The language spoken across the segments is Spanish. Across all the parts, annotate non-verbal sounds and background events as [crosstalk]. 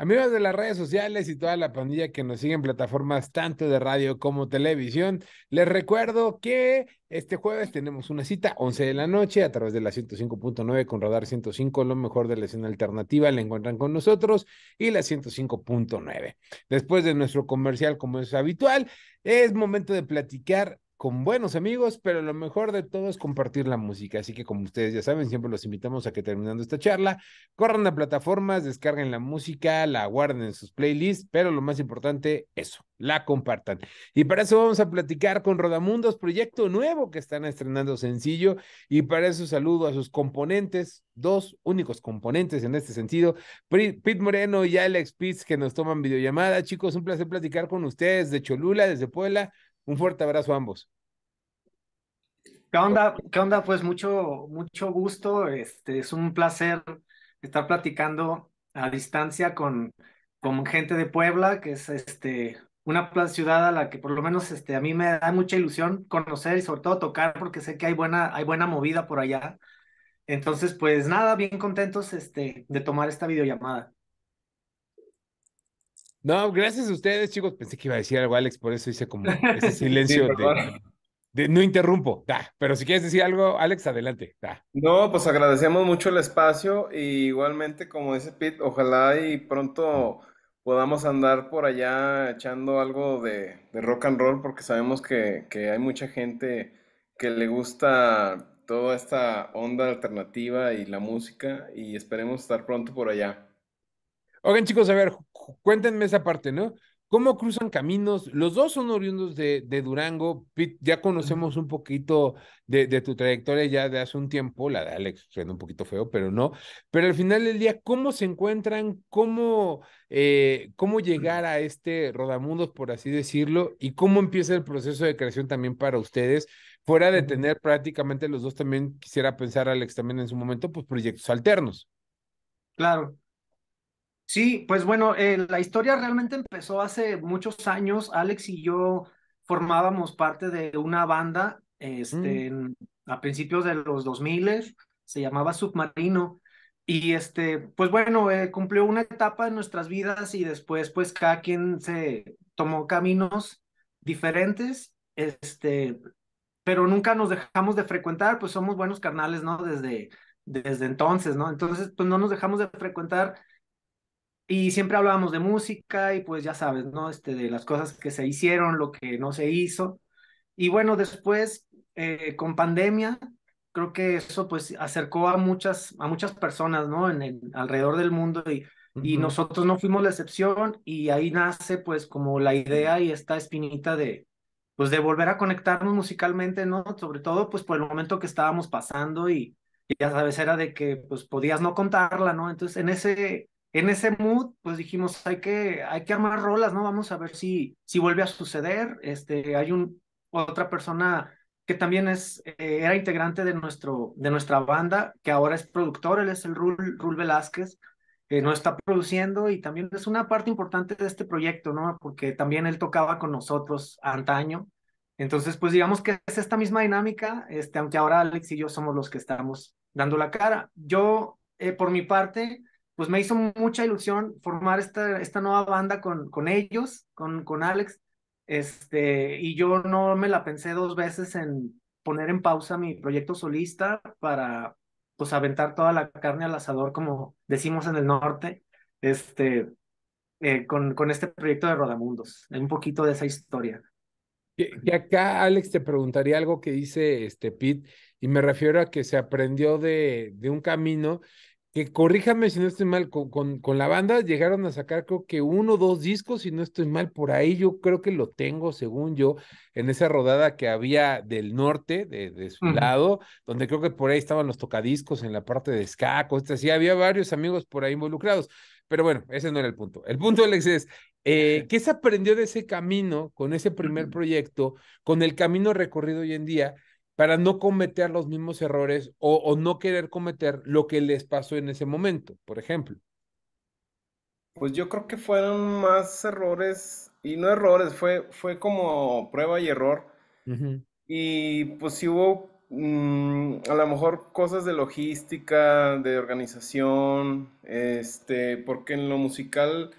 Amigos de las redes sociales y toda la pandilla que nos sigue en plataformas tanto de radio como televisión, les recuerdo que este jueves tenemos una cita, 11 de la noche, a través de la 105.9 con Radar 105, lo mejor de la escena alternativa, la encuentran con nosotros, y la 105.9. Después de nuestro comercial, como es habitual, es momento de platicar con buenos amigos, pero lo mejor de todo es compartir la música. Así que como ustedes ya saben, siempre los invitamos a que terminando esta charla, corran a plataformas, descarguen la música, la guarden en sus playlists, pero lo más importante, eso, la compartan. Y para eso vamos a platicar con Rodamundos, proyecto nuevo que están estrenando sencillo. Y para eso saludo a sus componentes, dos únicos componentes en este sentido, Pete Moreno y Alex Pitts que nos toman videollamada. Chicos, un placer platicar con ustedes de Cholula, desde Puebla. Un fuerte abrazo a ambos. ¿Qué onda? ¿Qué onda? Pues mucho, mucho gusto. Este, es un placer estar platicando a distancia con, con gente de Puebla, que es este, una ciudad a la que por lo menos este, a mí me da mucha ilusión conocer y sobre todo tocar, porque sé que hay buena, hay buena movida por allá. Entonces, pues nada, bien contentos este, de tomar esta videollamada. No, gracias a ustedes, chicos. Pensé que iba a decir algo, Alex, por eso hice como ese [laughs] silencio de, no interrumpo. Da, pero si quieres decir algo, Alex, adelante. Da. No, pues agradecemos mucho el espacio y igualmente, como dice Pete, ojalá y pronto podamos andar por allá echando algo de, rock and roll, porque sabemos que hay mucha gente que le gusta toda esta onda alternativa y la música y esperemos estar pronto por allá. Oigan, chicos, a ver, cuéntenme esa parte, ¿no? ¿Cómo cruzan caminos? Los dos son oriundos de, Durango. Pete, ya conocemos un poquito de, tu trayectoria ya de hace un tiempo. La de Alex suena un poquito feo, pero no. Pero al final del día, ¿cómo se encuentran? ¿Cómo, eh, cómo llegar a este rodamundos, por así decirlo? ¿Y cómo empieza el proceso de creación también para ustedes? Fuera de tener prácticamente los dos, también quisiera pensar, Alex, también en su momento, pues proyectos alternos. Claro. Sí, pues bueno, eh, la historia realmente empezó hace muchos años. Alex y yo formábamos parte de una banda mm. este, a principios de los 2000, se llamaba Submarino. Y este, pues bueno, eh, cumplió una etapa en nuestras vidas y después pues cada quien se tomó caminos diferentes, este, pero nunca nos dejamos de frecuentar, pues somos buenos carnales, ¿no? Desde, desde entonces, ¿no? Entonces, pues no nos dejamos de frecuentar y siempre hablábamos de música y pues ya sabes, ¿no? Este, de las cosas que se hicieron, lo que no se hizo. Y bueno, después, eh, con pandemia, creo que eso pues acercó a muchas, a muchas personas, ¿no? En alrededor del mundo y, y nosotros no fuimos la excepción y ahí nace pues como la idea y esta espinita de pues de volver a conectarnos musicalmente, ¿no? Sobre todo pues por el momento que estábamos pasando y, y ya sabes, era de que pues podías no contarla, ¿no? Entonces en ese en ese mood, pues dijimos, hay que, hay que armar rolas, ¿no? Vamos a ver si, si vuelve a suceder. Este, hay un, otra persona que también es, eh, era integrante de, nuestro, de nuestra banda, que ahora es productor, él es el Rul, Rul Velázquez, que no nos está produciendo y también es una parte importante de este proyecto, ¿no? Porque también él tocaba con nosotros antaño. Entonces, pues digamos que es esta misma dinámica, este, aunque ahora Alex y yo somos los que estamos dando la cara. Yo, eh, por mi parte, pues me hizo mucha ilusión formar esta, esta nueva banda con, con ellos, con, con Alex, este, y yo no me la pensé dos veces en poner en pausa mi proyecto solista para, pues, aventar toda la carne al asador, como decimos en el norte, este, eh, con, con este proyecto de Rodamundos, un poquito de esa historia. Y acá Alex te preguntaría algo que dice este Pete, y me refiero a que se aprendió de, de un camino que corríjame si no estoy mal, con, la banda llegaron a sacar creo que uno o dos discos, si no estoy mal, por ahí yo creo que lo tengo, según yo, en esa rodada que había del norte, de, su lado, donde creo que por ahí estaban los tocadiscos en la parte de Scaco, este, había varios amigos por ahí involucrados. Pero bueno, ese no era el punto. El punto, Alex, es, eh, [laughs] ¿qué se aprendió de ese camino, con ese primer proyecto, con el camino recorrido hoy en día? para no cometer los mismos errores o, no querer cometer lo que les pasó en ese momento, por ejemplo. Pues yo creo que fueron más errores, y no errores, fue, fue como prueba y error. Y pues sí hubo mm, a lo mejor cosas de logística, de organización, este, porque en lo musical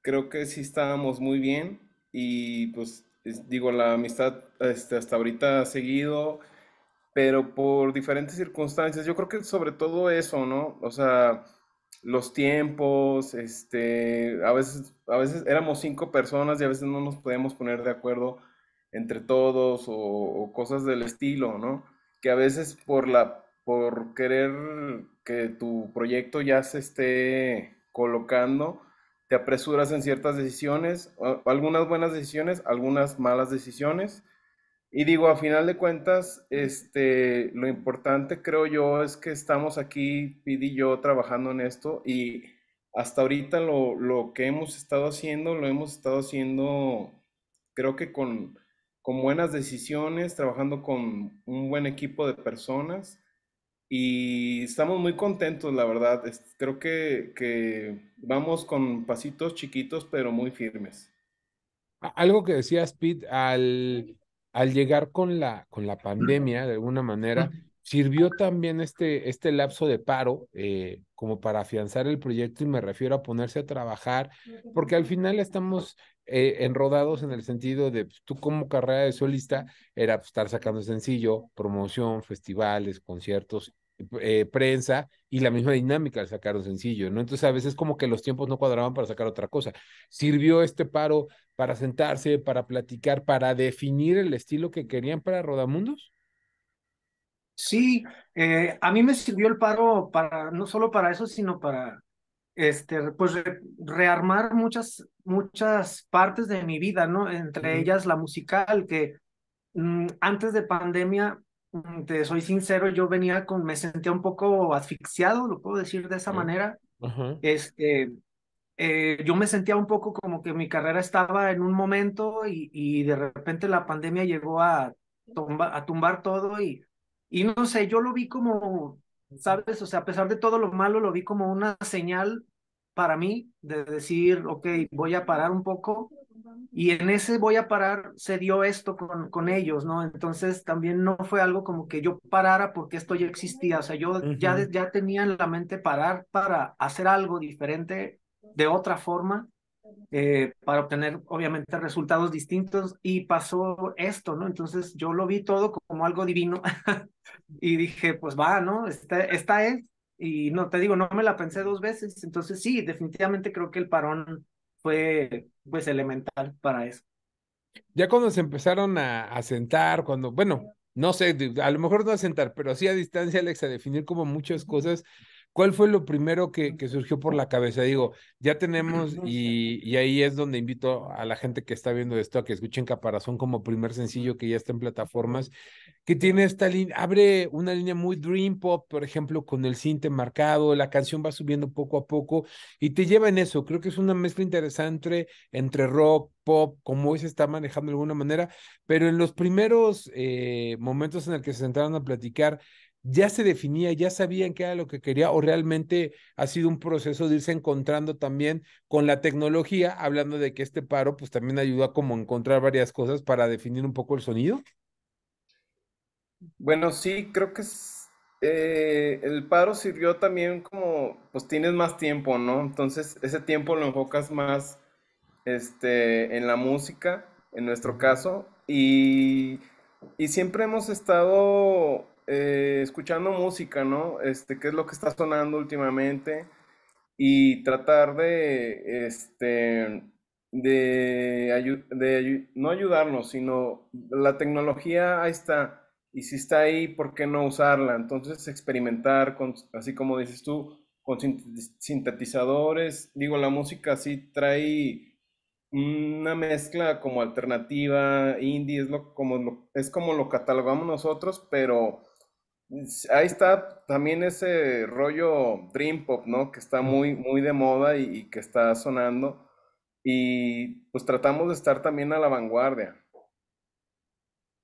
creo que sí estábamos muy bien. Y pues digo, la amistad este, hasta ahorita ha seguido pero por diferentes circunstancias, yo creo que sobre todo eso, ¿no? O sea, los tiempos, este, a veces, a veces éramos cinco personas y a veces no nos podíamos poner de acuerdo entre todos o, o cosas del estilo, ¿no? Que a veces por la, por querer que tu proyecto ya se esté colocando, te apresuras en ciertas decisiones, algunas buenas decisiones, algunas malas decisiones, y digo, a final de cuentas, este, lo importante creo yo es que estamos aquí, Pete y yo, trabajando en esto y hasta ahorita lo, que hemos estado haciendo, lo hemos estado haciendo creo que con, buenas decisiones, trabajando con un buen equipo de personas y estamos muy contentos, la verdad. Creo que, que vamos con pasitos chiquitos pero muy firmes. Algo que decías, Pete, al al llegar con la, con la pandemia, de alguna manera, sirvió también este, este lapso de paro eh, como para afianzar el proyecto y me refiero a ponerse a trabajar, porque al final estamos eh, enrodados en el sentido de pues, tú como carrera de solista era pues, estar sacando sencillo, promoción, festivales, conciertos eh, prensa y la misma dinámica al sacar un sencillo, ¿no? Entonces a veces como que los tiempos no cuadraban para sacar otra cosa. Sirvió este paro para sentarse, para platicar, para definir el estilo que querían para Rodamundos. Sí, eh, a mí me sirvió el paro para no solo para eso, sino para este, pues rearmar muchas muchas partes de mi vida, ¿no? Entre ellas la musical que mm, antes de pandemia Mm, te soy sincero, yo venía con, me sentía un poco asfixiado, lo puedo decir de esa manera. Este, eh, yo me sentía un poco como que mi carrera estaba en un momento y, de repente la pandemia llegó a, a tumbar todo y, y no sé, yo lo vi como, ¿sabes? O sea, a pesar de todo lo malo, lo vi como una señal para mí de decir, ok, voy a parar un poco y en ese voy a parar se dio esto con, con ellos, ¿no? Entonces también no fue algo como que yo parara porque esto ya existía, o sea, yo ya, ya tenía en la mente parar para hacer algo diferente de otra forma. Eh, para obtener obviamente resultados distintos y pasó esto, ¿no? Entonces yo lo vi todo como algo divino [laughs] y dije, pues va, ¿no? Esta, esta es, y no te digo, no me la pensé dos veces, entonces sí, definitivamente creo que el parón fue pues elemental para eso. Ya cuando se empezaron a, a sentar, cuando, bueno, no sé, a lo mejor no a sentar, pero sí a distancia, Alex, a definir como muchas cosas, ¿Cuál fue lo primero que, surgió por la cabeza? Digo, ya tenemos, [clears throat] y, ahí es donde invito a la gente que está viendo esto a que escuchen Caparazón como primer sencillo que ya está en plataformas, que tiene esta línea, abre una línea muy dream pop, por ejemplo, con el cinte marcado, la canción va subiendo poco a poco y te lleva en eso. Creo que es una mezcla interesante entre rock, pop, como hoy se está manejando de alguna manera, pero en los primeros eh, momentos en el que se sentaron a platicar, ya se definía, ya sabían qué era lo que quería o realmente ha sido un proceso de irse encontrando también con la tecnología, hablando de que este paro pues también ayudó a encontrar varias cosas para definir un poco el sonido? Bueno, sí, creo que eh, el paro sirvió también como, pues tienes más tiempo, ¿no? Entonces ese tiempo lo enfocas más este, en la música, en nuestro caso, y, y siempre hemos estado eh, escuchando música, ¿no? Este, qué es lo que está sonando últimamente y tratar de, este, de, no ayudarnos, sino la tecnología ahí está. Y si está ahí, ¿por qué no usarla? Entonces, experimentar, con, así como dices tú, con sintetizadores. Digo, la música sí trae una mezcla como alternativa, indie, es, lo, como, es como lo catalogamos nosotros, pero Ahí está también ese rollo Dream Pop, ¿no? Que está muy, muy de moda y, que está sonando. Y pues tratamos de estar también a la vanguardia.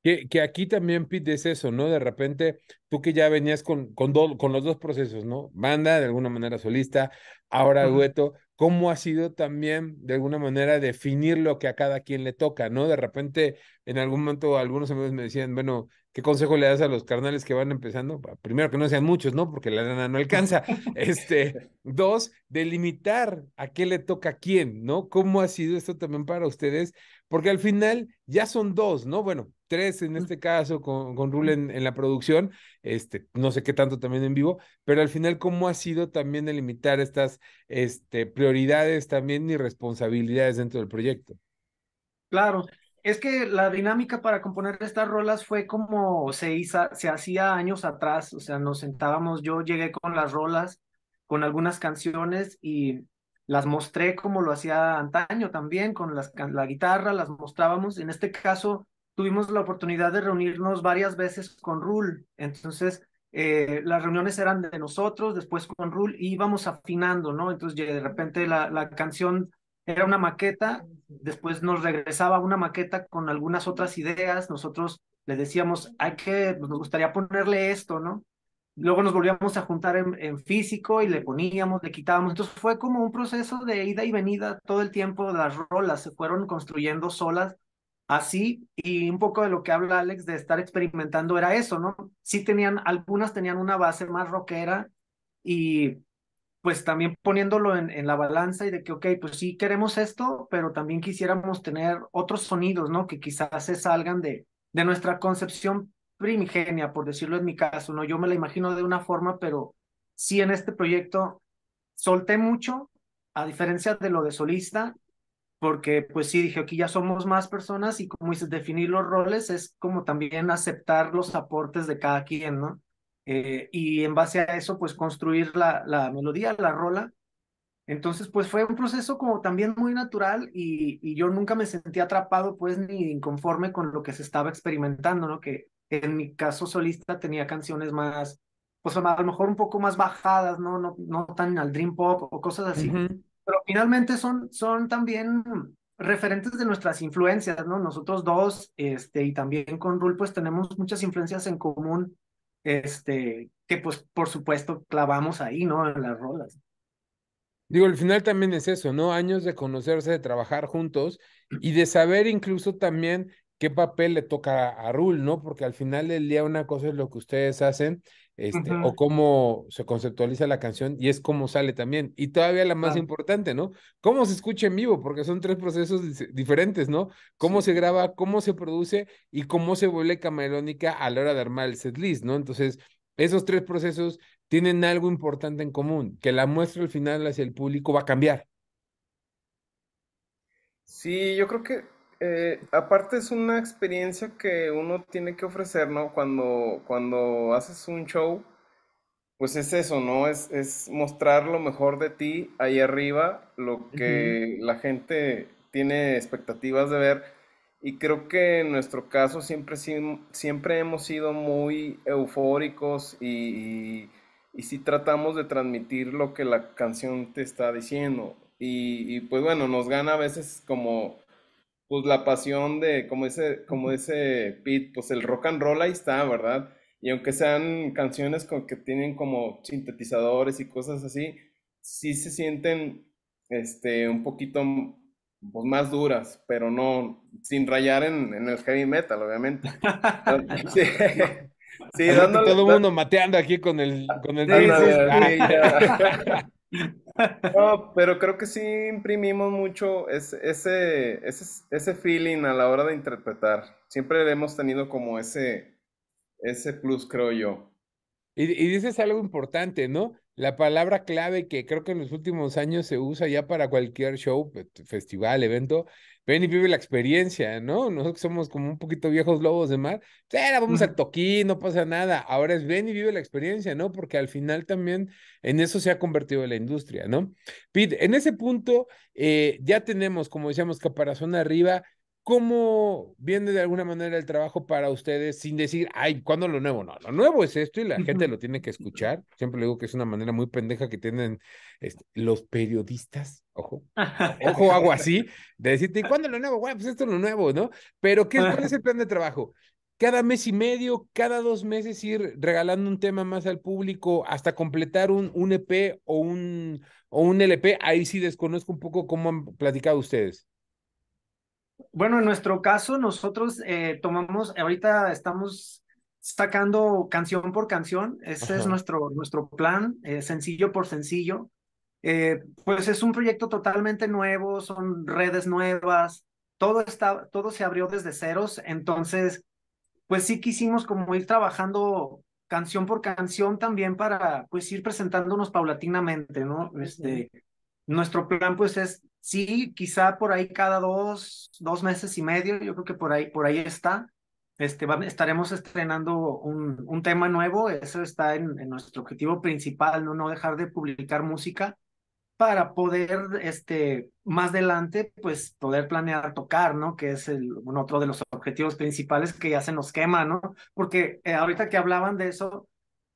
Que, aquí también, pides es eso, ¿no? De repente, tú que ya venías con, con, con los dos procesos, ¿no? Banda, de alguna manera solista, ahora dueto, cómo ha sido también, de alguna manera, definir lo que a cada quien le toca, ¿no? De repente, en algún momento, algunos amigos me decían, bueno, ¿qué consejo le das a los carnales que van empezando? Primero, que no sean muchos, ¿no? Porque la lana no alcanza. [laughs] este, dos, delimitar a qué le toca a quién, ¿no? ¿Cómo ha sido esto también para ustedes? Porque al final ya son dos, ¿no? Bueno, tres en mm. este caso con, con Rule mm. en, la producción, este, no sé qué tanto también en vivo, pero al final cómo ha sido también delimitar estas este, prioridades también y responsabilidades dentro del proyecto. Claro, es que la dinámica para componer estas rolas fue como se, se hacía años atrás, o sea, nos sentábamos, yo llegué con las rolas, con algunas canciones y las mostré como lo hacía antaño también, con las, la guitarra, las mostrábamos. En este caso, tuvimos la oportunidad de reunirnos varias veces con RUL. Entonces, eh, las reuniones eran de nosotros, después con RUL, y íbamos afinando, ¿no? Entonces, de repente la, canción era una maqueta, después nos regresaba una maqueta con algunas otras ideas, nosotros le decíamos, hay que, pues, nos gustaría ponerle esto, ¿no? Luego nos volvíamos a juntar en, en, físico y le poníamos, le quitábamos. Entonces fue como un proceso de ida y venida todo el tiempo. Las rolas se fueron construyendo solas así y un poco de lo que habla Alex de estar experimentando era eso, ¿no? Sí tenían, algunas tenían una base más rockera y pues también poniéndolo en, la balanza y de que, ok, pues sí queremos esto, pero también quisiéramos tener otros sonidos, ¿no? Que quizás se salgan de, de nuestra concepción primigenia, por decirlo en mi caso, ¿no? Yo me la imagino de una forma, pero sí en este proyecto solté mucho, a diferencia de lo de solista, porque pues sí, dije, aquí ya somos más personas y como dices, definir los roles es como también aceptar los aportes de cada quien, ¿no? Eh, y en base a eso, pues construir la, la melodía, la rola. Entonces, pues fue un proceso como también muy natural y, yo nunca me sentí atrapado, pues, ni inconforme con lo que se estaba experimentando, ¿no? Que en mi caso solista tenía canciones más, pues a lo mejor un poco más bajadas, ¿no? No, no tan al dream pop o cosas así pero finalmente son, son también referentes de nuestras influencias, ¿no? Nosotros dos, este, y también con Rul, pues tenemos muchas influencias en común, este, que pues por supuesto clavamos ahí, ¿no? En las rolas. Digo, al final también es eso, ¿no? Años de conocerse, de trabajar juntos y de saber incluso también qué papel le toca a Rule, ¿no? Porque al final del día una cosa es lo que ustedes hacen, este, o cómo se conceptualiza la canción y es cómo sale también. Y todavía la más importante, ¿no? Cómo se escucha en vivo, porque son tres procesos diferentes, ¿no? Cómo se graba, cómo se produce y cómo se vuelve camerónica a la hora de armar el setlist, ¿no? Entonces, esos tres procesos tienen algo importante en común, que la muestra al final hacia el público va a cambiar. Sí, yo creo que eh, aparte es una experiencia que uno tiene que ofrecer, ¿no? Cuando, cuando haces un show, pues es eso, ¿no? Es, mostrar lo mejor de ti ahí arriba, lo que la gente tiene expectativas de ver. Y creo que en nuestro caso siempre, siempre hemos sido muy eufóricos y, y, sí tratamos de transmitir lo que la canción te está diciendo. y pues bueno, nos gana a veces como pues la pasión de, como ese como ese Pete, pues el rock and roll ahí está, ¿verdad? Y aunque sean canciones que tienen como sintetizadores y cosas así, sí se sienten este, un poquito pues, más duras, pero no, sin rayar en, el heavy metal, obviamente. [laughs] sí. todo el mundo mateando aquí con el... [laughs] No, pero creo que sí imprimimos mucho ese, ese, ese, feeling a la hora de interpretar. Siempre hemos tenido como ese, ese plus, creo yo. Y, y, dices algo importante, ¿no? La palabra clave que creo que en los últimos años se usa ya para cualquier show, pues, festival, evento, ven y vive la experiencia, ¿no? Nosotros somos como un poquito viejos lobos de mar, pues, era, vamos al toquí, no pasa nada, ahora es ven y vive la experiencia, ¿no? Porque al final también en eso se ha convertido la industria, ¿no? Pete, en ese punto eh, ya tenemos, como decíamos, caparazón arriba, ¿Cómo viene de alguna manera el trabajo para ustedes sin decir, ay, ¿cuándo lo nuevo? No, lo nuevo es esto y la gente lo tiene que escuchar. Siempre le digo que es una manera muy pendeja que tienen este, los periodistas, ojo, [laughs] ojo, hago así, de decirte, ¿cuándo lo nuevo? Bueno, pues esto es lo nuevo, ¿no? Pero, ¿qué, es el plan de trabajo? Cada mes y medio, cada dos meses ir regalando un tema más al público hasta completar un, un EP o un, o un LP. Ahí sí desconozco un poco cómo han platicado ustedes. Bueno, en nuestro caso, nosotros eh, tomamos, ahorita estamos sacando canción por canción, ese es nuestro, nuestro plan, eh, sencillo por sencillo. Eh, pues es un proyecto totalmente nuevo, son redes nuevas, todo, está, todo se abrió desde ceros, entonces, pues sí quisimos como ir trabajando canción por canción también para pues ir presentándonos paulatinamente, ¿no? Este, Nuestro plan pues es Sí, quizá por ahí cada dos, dos meses y medio, yo creo que por ahí, por ahí está. Este, estaremos estrenando un, un, tema nuevo, eso está en, nuestro objetivo principal, ¿no? no dejar de publicar música para poder, este, más adelante, pues poder planear tocar, ¿no? Que es el, otro de los objetivos principales que ya se nos quema, ¿no? Porque eh, ahorita que hablaban de eso,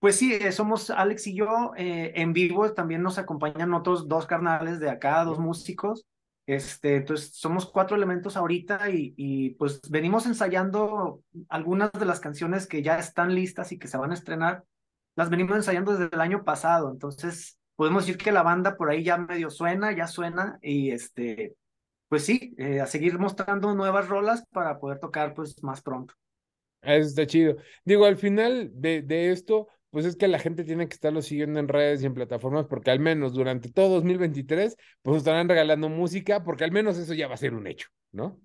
pues sí, eh, somos Alex y yo eh, en vivo, también nos acompañan otros dos carnales de acá, dos músicos. Este, entonces somos cuatro elementos ahorita y, y pues venimos ensayando algunas de las canciones que ya están listas y que se van a estrenar. Las venimos ensayando desde el año pasado, entonces podemos decir que la banda por ahí ya medio suena, ya suena y este, pues sí, eh, a seguir mostrando nuevas rolas para poder tocar pues más pronto. Ah, eso está chido. Digo, al final de, de esto, pues es que la gente tiene que estarlo siguiendo en redes y en plataformas porque al menos durante todo 2023 pues estarán regalando música porque al menos eso ya va a ser un hecho, ¿no?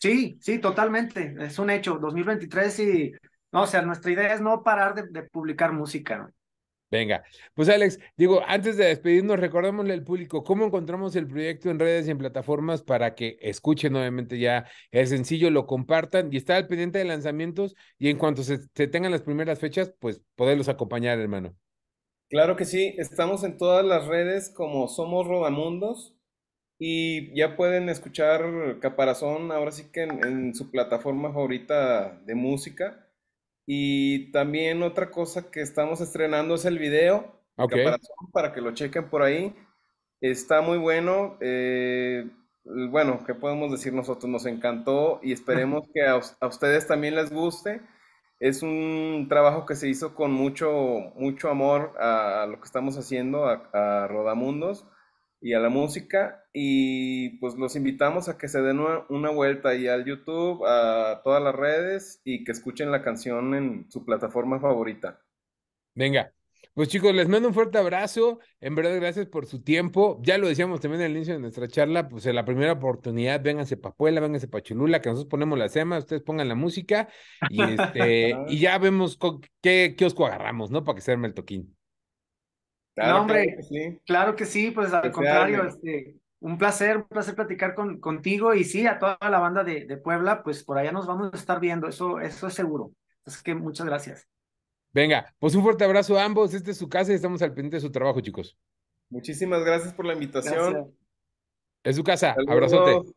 Sí, sí, totalmente, es un hecho. 2023 y, no, o sea, nuestra idea es no parar de, de publicar música, ¿no? Venga, pues Alex, digo, antes de despedirnos, recordémosle al público cómo encontramos el proyecto en redes y en plataformas para que escuchen, obviamente ya el sencillo, lo compartan y está al pendiente de lanzamientos y en cuanto se, tengan las primeras fechas, pues poderlos acompañar, hermano. Claro que sí, estamos en todas las redes como Somos Rodamundos y ya pueden escuchar Caparazón ahora sí que en su plataforma favorita de música y también otra cosa que estamos estrenando es el video. para que lo chequen por ahí. Está muy bueno. Eh, bueno, ¿qué podemos decir nosotros? Nos encantó y esperemos [laughs] que a, ustedes también les guste. Es un trabajo que se hizo con mucho, mucho amor a, lo que estamos haciendo, a Rodamundos y a la música. Y pues los invitamos a que se den una, vuelta ahí al YouTube, a todas las redes y que escuchen la canción en su plataforma favorita. Venga. Pues chicos, les mando un fuerte abrazo. En verdad, gracias por su tiempo. Ya lo decíamos también al inicio de nuestra charla, pues en la primera oportunidad, vénganse Papuela, Puebla, vénganse para que nosotros ponemos la sema, ustedes pongan la música y, este, [laughs] y ya vemos qué, qué, osco agarramos, ¿no? Para que se arme el toquín. Claro, no, hombre, claro que sí, pues al contrario, este, un placer, un placer platicar contigo y sí, a toda la banda de, Puebla, pues por allá nos vamos a estar viendo, eso, eso es seguro. Así que muchas gracias. Venga, pues un fuerte abrazo a ambos, este es su casa y estamos al pendiente de su trabajo, chicos. Muchísimas gracias por la invitación. Es su casa, abrazote.